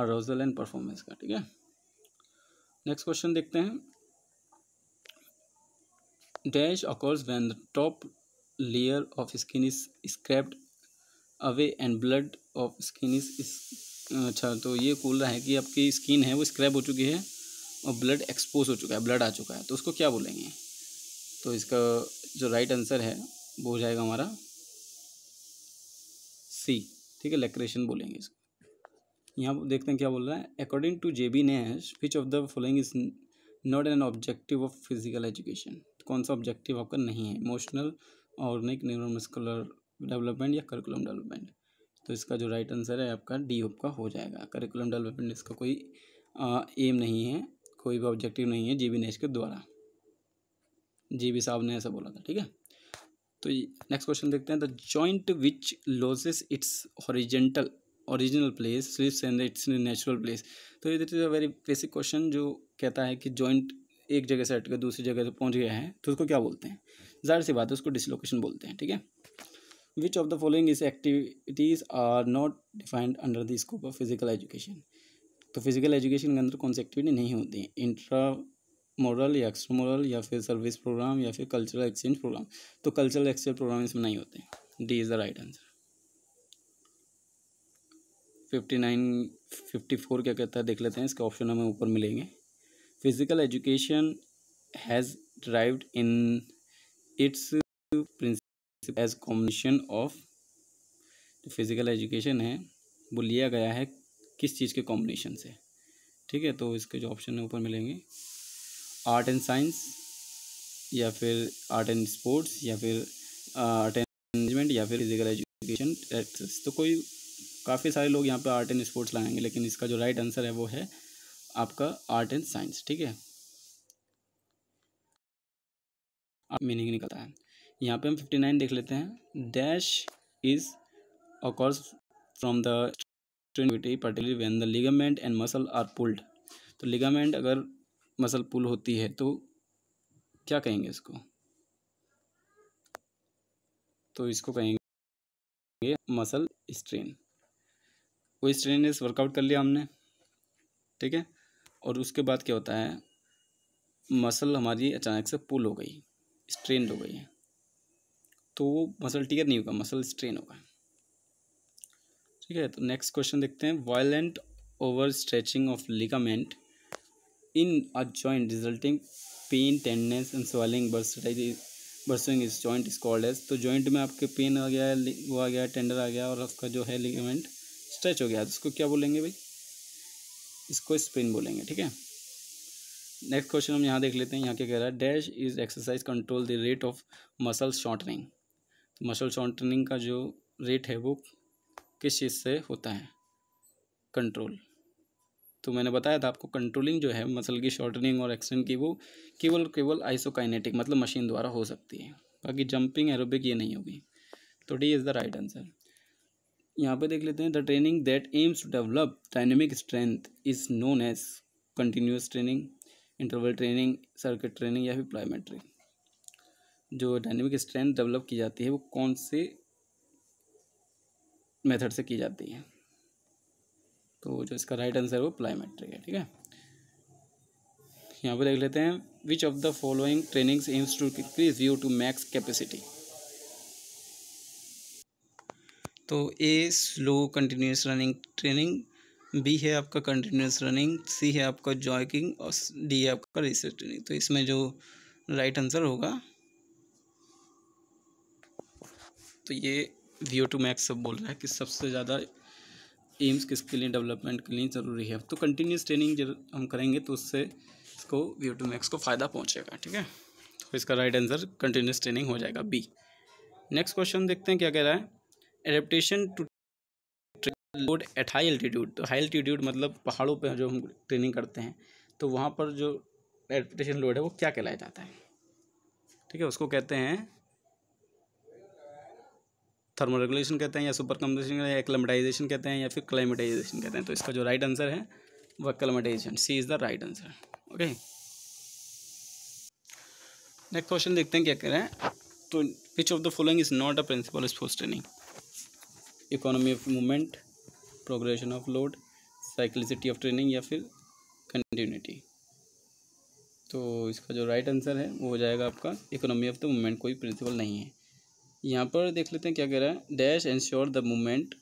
अरोजल एंड परफॉर्मेंस का ठीक है नेक्स्ट क्वेश्चन देखते हैं dash occurs when the top layer of skin is scraped away and blood of skin is, अच्छा तो ये बोल रहा है कि आपकी स्किन है वो स्क्रैप हो चुकी है और ब्लड एक्सपोज हो चुका है ब्लड आ चुका है तो उसको क्या बोलेंगे तो इसका जो राइट आंसर है वो हो जाएगा हमारा सी ठीक है लेक्रेशन बोलेंगे इसको यहाँ देखते हैं क्या बोल रहा है according to J B Nash which of the following is not an objective of physical education कौन सा ऑब्जेक्टिव आपका नहीं है इमोशनल ऑर्गेनिक न्यूरोमस्कुलर डेवलपमेंट या करिकुलम डेवलपमेंट तो इसका जो राइट आंसर है आपका डी का हो जाएगा करिकुलम डेवलपमेंट इसका कोई एम नहीं है कोई भी ऑब्जेक्टिव नहीं है जी बी नेश के द्वारा जी बी साहब ने ऐसा बोला था ठीक है तो नेक्स्ट क्वेश्चन देखते हैं the joint which loses its oriental original place slips and its natural place तो ये this is a very basic question जो कहता है कि जॉइंट एक जगह से हटकर दूसरी जगह से पहुंच गए हैं तो उसको क्या बोलते हैं जाहिर सी बात है उसको डिसलोकेशन बोलते हैं ठीक है which of the following is activities are not defined under the scope of physical education तो फिजिकल एजुकेशन के अंदर कौन सी एक्टिविटी नहीं होती है इंट्रा मॉरल या एक्स्ट्रा मोरल या फिर सर्विस प्रोग्राम या फिर कल्चरल एक्सचेंज प्रोग्राम तो कल्चरल एक्सचेंज प्रोग्राम इसमें नहीं होते D is the right answer fifty nine fifty four क्या कहता है देख लेते हैं इसके ऑप्शन हमें ऊपर मिलेंगे physical education has derived in its principle as combination of जो फिज़िकल एजुकेशन है वो लिया गया है किस चीज़ के कॉम्बिनेशन से ठीक है तो इसके जो ऑप्शन है ऊपर मिलेंगे आर्ट एंड साइंस या फिर आर्ट एंड स्पोर्ट्स या फिर आर्ट एंड मैनेजमेंट या फिर फिज़िकल एजुकेशन तो कोई काफ़ी सारे लोग यहाँ पे आर्ट एंड स्पोर्ट्स लाएंगे लेकिन इसका जो राइट आंसर है वो है आपका आर्ट एंड साइंस ठीक है मीनिंग निकलता है यहाँ पे हम फिफ्टी नाइन देख लेते हैं dash is occurs from the extremity particular when the ligament and muscle are pulled तो लिगामेंट अगर मसल पुल होती है तो क्या कहेंगे इसको तो इसको कहेंगे मसल स्ट्रेन वो स्ट्रेन इस वर्कआउट कर लिया हमने ठीक है और उसके बाद क्या होता है मसल हमारी अचानक से पुल हो गई स्ट्रेन हो गई है तो वो मसल टीयर नहीं होगा मसल स्ट्रेन होगा ठीक है तो नेक्स्ट क्वेश्चन देखते हैं violent over stretching of ligament in a joint resulting pain tenderness and swelling bruising is joint is called as तो जॉइंट में आपके पेन आ गया वो आ गया टेंडर आ गया और आपका जो है लिगामेंट स्ट्रेच हो गया तो उसको क्या बोलेंगे भाई इसको स्प्रिन बोलेंगे ठीक है नेक्स्ट क्वेश्चन हम यहाँ देख लेते हैं यहाँ क्या कह रहा है dash is exercise control the rate of muscle shortening muscle shortening का जो रेट है वो किस चीज़ से होता है कंट्रोल तो मैंने बताया था आपको कंट्रोलिंग जो है मसल की शॉर्टनिंग और एक्सटेंड की वो केवल केवल आइसोकाइनेटिक मतलब मशीन द्वारा हो सकती है बाकी जंपिंग एरोबिक ये नहीं होगी तो D is the right answer यहाँ पे देख लेते हैं the training that aims to develop dynamic strength is known as continuous training interval training circuit training या फिर प्लायोमेट्रिक जो डायनेमिक स्ट्रेंथ डेवलप की जाती है वो कौन से मेथड से की जाती है तो जो इसका राइट आंसर है वो प्लायोमेट्रिक है ठीक है यहाँ पे देख लेते हैं which of the following trainings aims to increase you two max capacity तो A slow continuous running training B है आपका कंटिन्यूस रनिंग सी है आपका जॉइकिंग और डी है आपका रिसर्च ट्रेनिंग तो इसमें जो राइट आंसर होगा तो ये वी ओ टू मैक्स सब बोल रहा है कि सबसे ज़्यादा एम्स किसके लिए डेवलपमेंट के लिए ज़रूरी है तो कंटिन्यूस ट्रेनिंग जब हम करेंगे तो उससे इसको वी ओ टू मैक्स को फ़ायदा पहुँचेगा ठीक है तो इसका राइट आंसर कंटिन्यूस ट्रेनिंग हो जाएगा बी नेक्स्ट क्वेश्चन देखते हैं क्या कह रहा है adaptation to load at high altitude तो हाई एल्टीट्यूड मतलब पहाड़ों पे जो हम ट्रेनिंग करते हैं तो वहाँ पर जो एडेप्टेशन लोड है वो क्या कहलाया जाता है ठीक है उसको कहते हैं थर्मो रेगुलेशन कहते हैं या सुपर कम्पनसेशन या क्लेमेटाइजेशन कहते हैं या फिर क्लाइमेटाइजेशन कहते हैं तो इसका जो राइट आंसर है वह acclimatisation C is the right answer okay next question देखते हैं क्या कह रहे हैं तो which of the following is not a principle for training economy of movement progression of load cyclicity of training या फिर कंटिन्यूटी तो इसका जो राइट आंसर है वो हो जाएगा आपका इकोनॉमी ऑफ द मूवमेंट कोई प्रिंसिपल नहीं है यहाँ पर देख लेते हैं क्या कह रहा है dash ensure the movement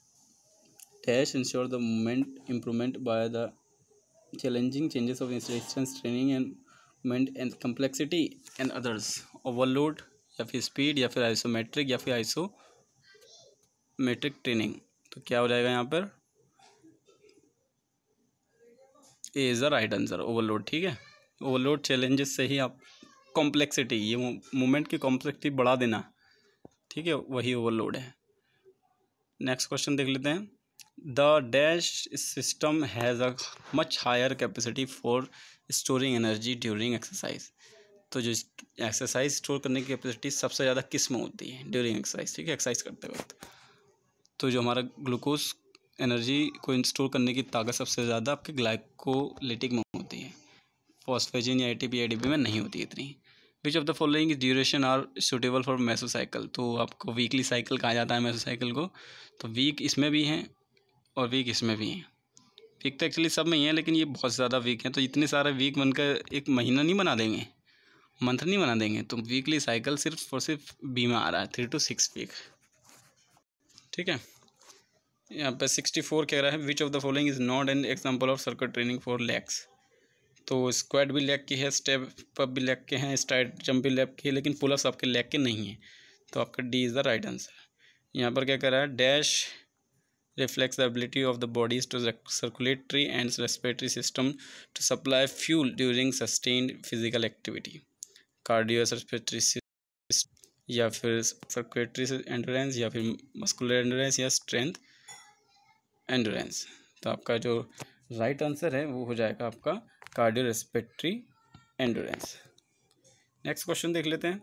dash ensure the movement improvement by the challenging changes of instructions training and movement and complexity and others overload या फिर स्पीड या फिर आइसोमेट्रिक या फिर आइसो मेट्रिक ट्रेनिंग तो क्या हो जाएगा यहाँ पर A is the right answer overload ठीक है ओवरलोड चैलेंजेस से ही आप कॉम्प्लेक्सिटी ये मूवमेंट की कॉम्प्लेक्सिटी बढ़ा देना ठीक है वही ओवरलोड है नेक्स्ट क्वेश्चन देख लेते हैं the dash system has a much higher capacity for storing energy during exercise तो जो एक्सरसाइज स्टोर करने की कैपेसिटी सबसे ज़्यादा किस में होती है ड्यूरिंग एक्सरसाइज ठीक है एक्सरसाइज करते वक्त तो जो हमारा ग्लूकोज एनर्जी को इंस्टोर करने की ताकत सबसे ज़्यादा आपके ग्लाइकोलिटिक में होती है फॉस्फेजिन या A T P T P में नहीं होती इतनी which of the following duration are suitable for mesocycle तो आपको वीकली साइकिल कहा जाता है मैसोसाइकिल को तो वीक इसमें भी हैं और वीक इसमें भी हैं वीक तो एक्चुअली सब में ही है लेकिन ये बहुत ज़्यादा वीक हैं तो इतने सारे वीक बनकर एक महीना नहीं बना देंगे मंथ नहीं बना देंगे तो वीकली साइकिल सिर्फ और सिर्फ बीमा आ रहा है थ्री टू सिक्स वीक ठीक है यहाँ पे सिक्सटी फोर कह रहा है which of the following is not an example of circuit training for legs तो स्क्वाड भी लेग की है स्टेप भी लेग के हैं स्टाइट जंप भी लेग की है लेकिन पुलअप्स आपके लेग के नहीं हैं तो आपका D is the right answer यहाँ पर क्या कह रहा है dash reflects the ability of the body's to circulatory and and system to supply fuel during during physical activity cardio cardiorespiratory या फिर सर्कुलेटरी एंडोरेंस या फिर मस्कुलर एंडोरेंस या स्ट्रेंथ एंडोरेंस तो आपका जो राइट आंसर है वो हो जाएगा आपका cardiorespiratory endurance next question देख लेते हैं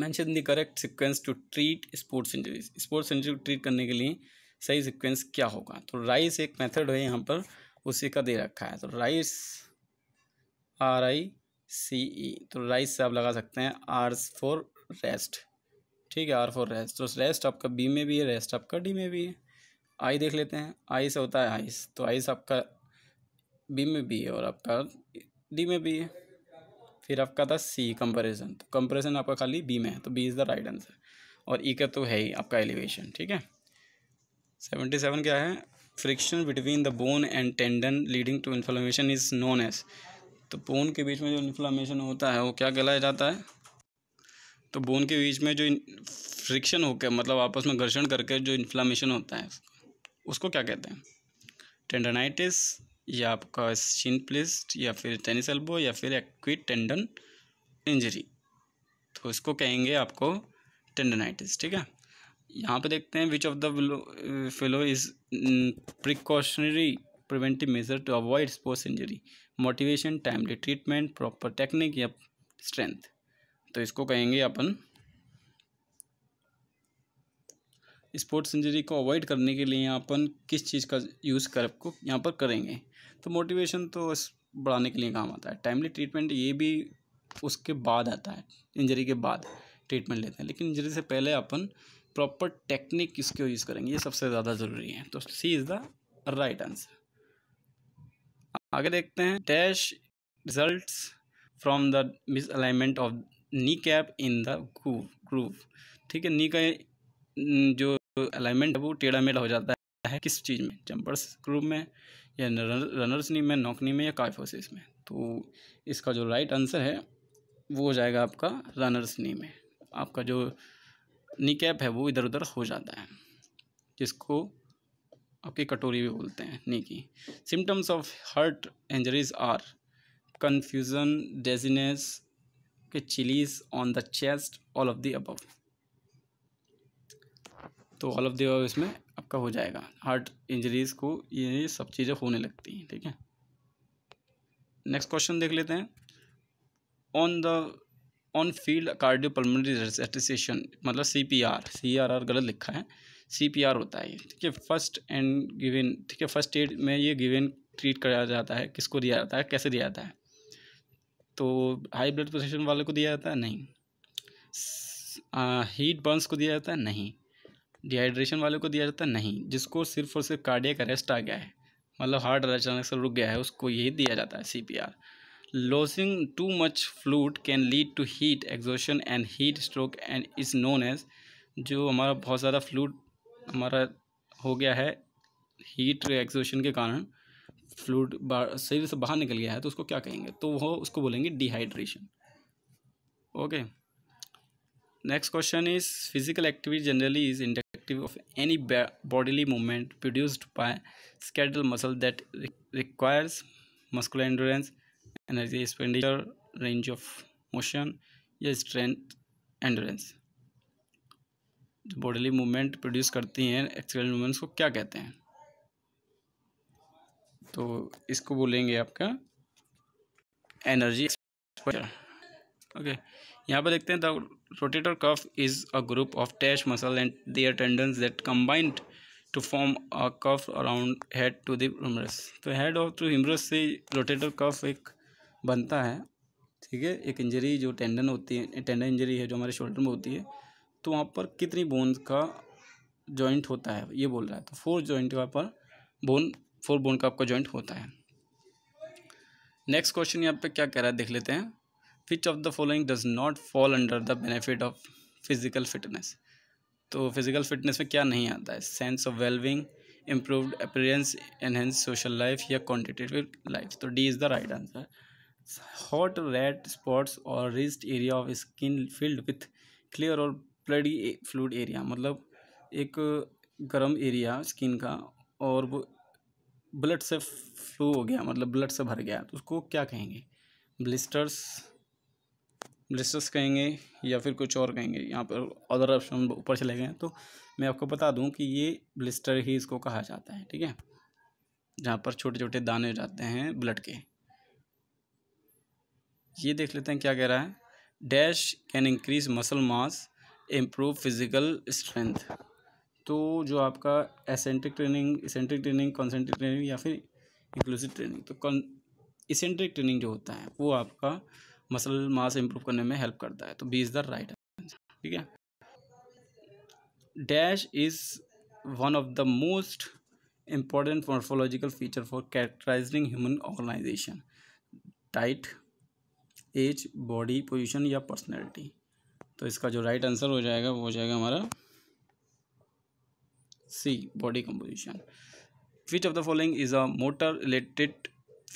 mention the correct sequence to treat sports injuries sports injury को ट्रीट करने के लिए सही सिक्वेंस क्या होगा तो राइस एक मेथड है यहाँ पर उसी का दे रखा है तो राइस आर आई सी ई तो राइस से आप लगा सकते हैं आर फॉर रेस्ट ठीक है आर फॉर रेस्ट तो रेस्ट आपका बी में भी है रेस्ट आपका डी में भी है आई देख लेते हैं आई से होता है आइस तो आइस आपका बी में भी है और आपका डी में भी है फिर आपका था सी कंपेरिजन तो कंपेरिजन आपका खाली बी में है तो B is the right answer और ई e का तो है ही आपका एलिवेशन ठीक है सेवेंटी सेवन क्या है friction between the bone and tendon leading to inflammation is known as तो बोन के बीच में जो इन्फ्लामेशन होता है वो क्या कहलाया जाता है तो बोन के बीच में जो फ्रिक्शन होकर मतलब आपस में घर्षण करके जो इन्फ्लामेशन होता है उसको क्या कहते हैं टेंडनाइटिस या आपका शिन प्लिस्ट या फिर टेनिस एल्बो या फिर एक्विट टेंडन इंजरी तो इसको कहेंगे आपको टेंडनाइटिस ठीक है यहाँ पे देखते हैं which of the following is precautionary preventive measure to avoid sports injury motivation timely treatment proper technique या स्ट्रेंथ तो इसको कहेंगे अपन स्पोर्ट्स इंजरी को अवॉइड करने के लिए अपन किस चीज़ का यूज़ कर आपको यहाँ पर करेंगे तो मोटिवेशन तो बढ़ाने के लिए काम आता है टाइमली ट्रीटमेंट ये भी उसके बाद आता है इंजरी के बाद ट्रीटमेंट लेते हैं लेकिन इंजरी से पहले अपन प्रॉपर टेक्निक किसको यूज़ करेंगे ये सबसे ज़्यादा ज़रूरी है तो C is the right answer आगे देखते हैं dash result from the misalignment of kneecap in the groove groove ठीक है नी का जो अलाइनमेंट है वो टेढ़ा मेढ़ा हो जाता है किस चीज़ में जंपर्स ग्रूव में या रनर्स नी में नौकनी में या काइफोसिस में तो इसका जो राइट आंसर है वो हो जाएगा आपका रनर्स नी में आपका जो नी कैप है वो इधर उधर हो जाता है जिसको आपकी कटोरी भी बोलते हैं नी की symptoms of heart injuries are confusion dizziness कि chills on the chest all of the above तो ऑल ऑफ द अबव इसमें आपका हो जाएगा हार्ट इंजरीज को ये सब चीज़ें होने लगती हैं ठीक है नेक्स्ट क्वेश्चन देख लेते हैं on the on field cardiopulmonary association मतलब C P R C R R गलत लिखा है सी पी आर होता है ठीक है फर्स्ट एंड गिवेन ठीक है फर्स्ट एड में ये गिवेन ट्रीट कराया जाता है किसको दिया जाता है कैसे दिया जाता है तो हाई ब्लड प्रेशर वाले को दिया जाता है नहीं हीट बर्न्स को दिया जाता है नहीं डिहाइड्रेशन वाले को दिया जाता है नहीं जिसको सिर्फ और सिर्फ कार्डियक अरेस्ट आ गया है मतलब हार्ट अचानक से रुक गया है उसको यही दिया जाता है C losing too much fluid can lead to heat exhaustion and heat stroke and is known as जो हमारा बहुत ज़्यादा फ्लूड हमारा हो गया है हीट एग्जोशन के कारण फ्लूड शरीर से बाहर निकल गया है तो उसको क्या कहेंगे तो वो उसको बोलेंगे dehydration okay next question is physical activity generally is inductive of any bodily movement produced by skeletal muscle that requires muscular endurance energy expenditure range of motion या स्ट्रेंथ एंडोरेंस जो बॉडीली मूवमेंट प्रोड्यूस करती हैं external movements को क्या कहते हैं तो इसको बोलेंगे आपका एनर्जी ओके यहाँ पर देखते हैं the rotator cuff is a group of dash muscle and their tendons that combined to form a cuff around head to the humerus तो हेड ऑफ टू हिमरस से रोटेटर कफ एक बनता है ठीक है एक इंजरी जो टेंडन होती है टेंडन इंजरी है जो हमारे शोल्डर में होती है तो वहाँ पर कितनी बोन का जॉइंट होता है ये बोल रहा है तो फोर जॉइंट वहाँ पर बोन फोर बोन का आपका जॉइंट होता है नेक्स्ट क्वेश्चन यहाँ पे क्या कह रहा है देख लेते हैं which of the following does not fall under the benefit of physical fitness तो फिजिकल फिटनेस में क्या नहीं आता है sense of wellbeing improved appearance enhance social life या क्वान्टिटेटिव लाइफ तो D is the right answer hot red spots or raised area of skin filled with clear or bloody fluid area मतलब एक गर्म एरिया स्किन का और वो blood से flu हो गया मतलब ब्लड से भर गया तो उसको क्या कहेंगे ब्लिस्टर्स ब्लिस्टर्स कहेंगे या फिर कुछ और कहेंगे यहाँ पर अदर ऑप्शन ऊपर चले गए तो मैं आपको बता दूँ कि ये ब्लिस्टर ही इसको कहा जाता है ठीक है जहाँ पर छोटे छोटे दाने जाते हैं ब्लड के ये देख लेते हैं क्या कह रहा है dash can increase muscle mass improve physical strength तो जो आपका eccentric training eccentric training concentric training या फिर इंक्लूसिव ट्रेनिंग तो कॉन इसेंट्रिक ट्रेनिंग जो होता है वो आपका मसल मास इंप्रूव करने में हेल्प करता है तो B is the right answer ठीक है dash is one of the most important morphological feature for characterising human organisation tight as body position या पर्सनैलिटी तो इसका जो राइट right आंसर हो जाएगा वो हो जाएगा हमारा C body composition which of the following is a motor related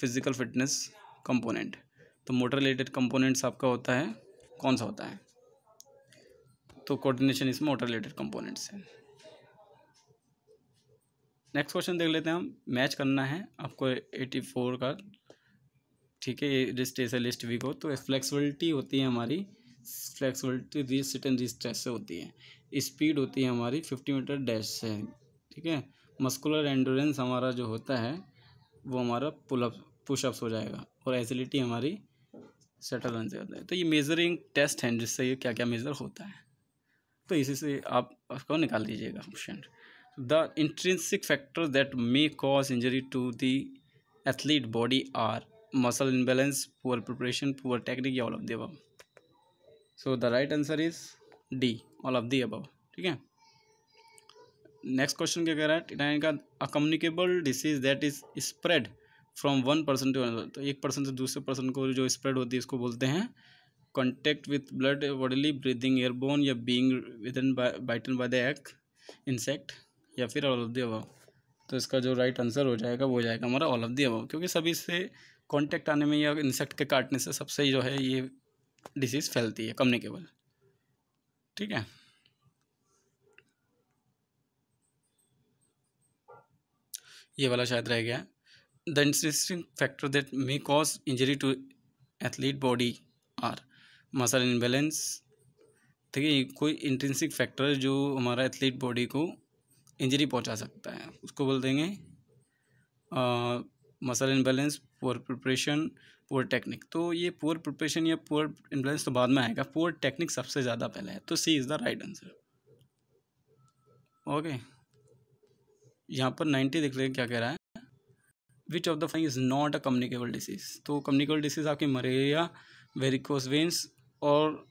physical fitness component तो मोटर रिलेटेड कंपोनेंट्स आपका होता है कौन सा होता है तो कोऑर्डिनेशन इसमें मोटर रिलेटेड कंपोनेंट्स है नेक्स्ट क्वेश्चन देख लेते हैं हम मैच करना है आपको एटी फोर का ठीक है ये लिस्ट ऐसे लिस्ट वी को तो फ्लेक्सिबिलिटी होती है हमारी फ्लैक्सीबिलिटी रिस्ट एंड रिस्ट्रेस से होती है स्पीड होती है हमारी फिफ्टी मीटर डैश से ठीक है मस्कुलर एंडोरेंस हमारा जो होता है वो हमारा पुलअप पुशअप्स हो जाएगा और एसिलिटी हमारी सेटल से होता है तो ये मेजरिंग टेस्ट है जिससे ये क्या क्या मेज़र होता है तो इसी से आप उसको निकाल दीजिएगा question the intrinsic factor that may cause injury to the athlete body are muscle imbalance poor preparation poor technique या all of them so the right answer is D all of the above ठीक है next question क्या कह रहा है टिटानिक का a communicable disease that is spread from one person to another तो एक पर्सन से दूसरे पर्सन को जो स्प्रेड होती है इसको बोलते हैं contact with blood bodily breathing airborne या being with in bitten by the एक् इंसेक्ट या फिर ऑल ऑफ दी अबव तो इसका जो राइट right आंसर हो जाएगा वो जाएगा हमारा ऑल ऑफ दी अबव क्योंकि सभी से कॉन्टेक्ट आने में या इंसेक्ट के काटने से सबसे जो है ये डिसीज़ फैलती है कम्युनिकेबल ठीक है ये वाला शायद रह गया the interesting factor that may cause injury to athlete body are muscle imbalance ठीक है कोई इंटेंसिक फैक्टर जो हमारा एथलीट बॉडी को इंजरी पहुंचा सकता है उसको बोल देंगे muscle imbalance poor preparation poor technique तो ये पोअर प्रिपरेशन या पोअर इन्फ्लुएंस तो बाद में आएगा पोअर टेक्निक सबसे ज़्यादा पहले है तो C is the right answer okay यहाँ पर नाइन्टी देख लेंगे क्या कह रहा है which of the following is not a communicable disease तो कम्युनिकेबल डिसीज़ आपकी मलेरिया वेरिकोस वेंस और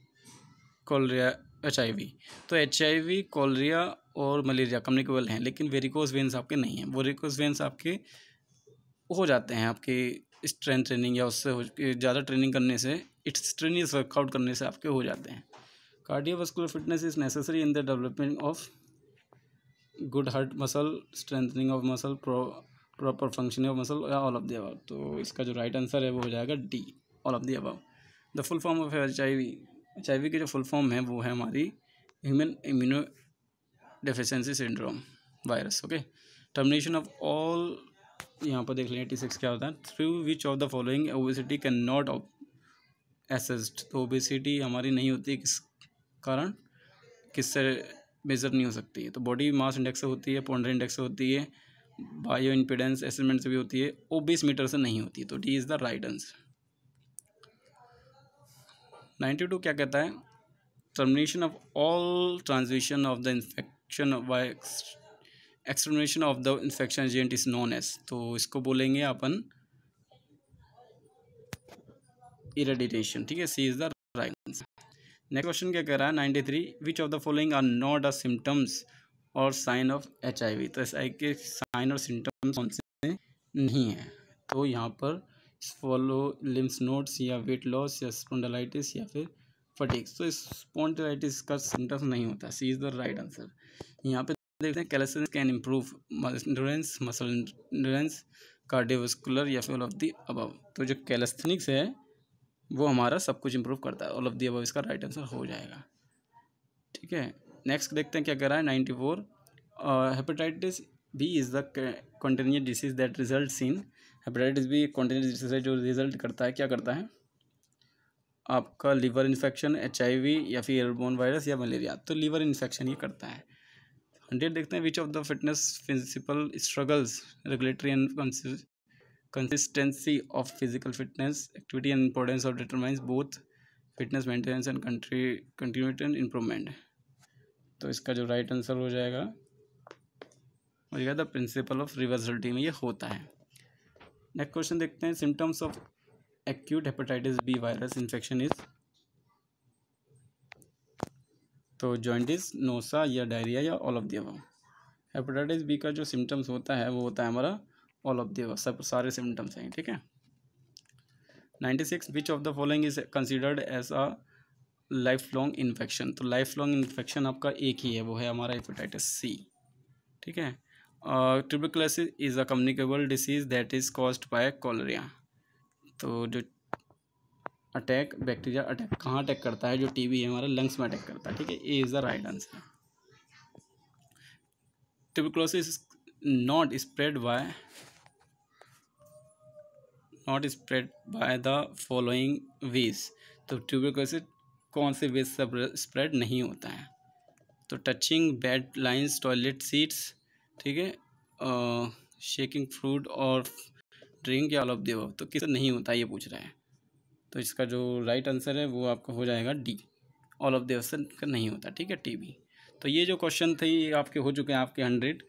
कॉलरिया एच आई वी तो एच आई वी कॉलरिया और मलेरिया कम्युनिकेबल हैं लेकिन वेरिकोस वेंस आपके नहीं हैं वेरिकोस वेंस आपके हो जाते हैं आपके स्ट्रेंथ ट्रेनिंग या उससे ज़्यादा ट्रेनिंग करने से इट्स ट्रेनिंग वर्कआउट करने से आपके हो जाते हैं cardiovascular fitness is necessary in the development of good heart muscle strengthening of muscle proper functioning of muscle या ऑल ऑफ दी अबाव तो इसका जो राइट आंसर है वो हो जाएगा D all of the above the full form of H I V H I V की जो फुल फॉर्म है वो है हमारी human immunodeficiency syndrome virus okay termination of all यहाँ पर देख लें एटी सिक्स क्या होता है through which of the following obesity can not assessed तो ओबेसिटी हमारी नहीं होती किस कारण किससे मेज़र नहीं हो सकती है तो बॉडी मास इंडेक्स से होती है पॉन्डर इंडेक्स से होती है बायो इंपिडेंस एसेमेंट से भी होती है ओबीस मीटर से नहीं होती तो D is the right answer ninety two क्या कहता है termination of all transition of the infection by explanation of the infection agent is known as तो इसको बोलेंगे अपन इरेडिटेशन ठीक है C is the right next question क्या कह रहा है ninety three which of the following are not a symptoms और sign of H I V तो एस आई के साइन और सिम्टम्स कौन से नहीं है तो यहाँ पर फॉलो लिम्स नोट्स या वेट लॉस या स्पोंडलाइटिस या फिर फटीक तो स्पोंडलाइटिस का सिम्टम्स नहीं होता C is the right answer यहाँ पे देखते हैं कैलसिस can improve endurance muscle endurance cardiovascular या फिर ऑल ऑफ दी अबव तो जो कैलस्थनिक्स है वो हमारा सब कुछ इम्प्रूव करता है ऑल ऑफ दी अबव इसका राइट आंसर हो जाएगा ठीक है नेक्स्ट देखते हैं क्या कर रहा है ninety four hepatitis B is the continuous disease that result in hepatitis B continuous disease है जो रिजल्ट करता है क्या करता है आपका लीवर इन्फेक्शन एच या फिर एयरबोन वायरस या मलेरिया तो लीवर इन्फेक्शन ये करता है हंड्रेड देखते हैं which of the fitness principle struggles regulatory and consistency of physical fitness activity and importance of determines both fitness maintenance and country continuity and improvement तो इसका जो राइट right आंसर हो जाएगा हो जाएगा द प्रिंसिपल ऑफ रिवर्सलिटी में ये होता है नेक्स्ट क्वेश्चन देखते हैं symptoms of acute hepatitis B virus infection is तो जॉइंटिस नोसा या डायरिया या all of the above hepatitis B का जो सिम्टम्स होता है वो होता है हमारा ऑल ऑफ देवा सब सारे सिम्टम्स हैं ठीक है ninety six which of the following is considered as a lifelong infection तो लाइफ लॉन्ग इन्फेक्शन आपका एक ही है वो है हमारा हेपेटाइटिस सी ठीक है tuberculosis is a communicable disease that is caused by bacteria तो जो अटैक बैक्टीरिया अटैक कहाँ अटैक करता है जो टीबी है हमारे लंग्स में अटैक करता है ठीक है A is the right answer tuberculosis not spread by by spread by the following ways तो ट्यूबिक्लोस कौन से वेज से स्प्रेड नहीं होता है तो touching bed linens toilet seats ठीक है शेकिंग फ्रूट और ड्रिंक या ऑल ऑफ देव तो किस नहीं होता ये पूछ रहा है तो इसका जो राइट आंसर है वो आपका हो जाएगा D all of the option का नहीं होता ठीक है टी बी तो ये जो क्वेश्चन थे ये आपके हो चुके हैं आपके हंड्रेड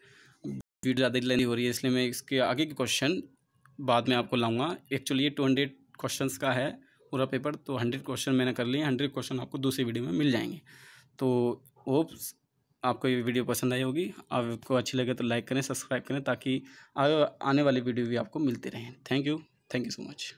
वीडियो ज़्यादा लेनी हो रही है इसलिए मैं इसके आगे के क्वेश्चन बाद में आपको लाऊंगा एक्चुअली ये टू हंड्रेड क्वेश्चन का है पूरा पेपर तो हंड्रेड क्वेश्चन मैंने कर लिए हंड्रेड क्वेश्चन आपको दूसरी वीडियो में मिल जाएंगे तो होप आपको ये वीडियो पसंद आई होगी आपको अच्छी लगे तो लाइक करें सब्सक्राइब करें ताकि आने वाली वीडियो भी आपको मिलती रहें thank you thank you so much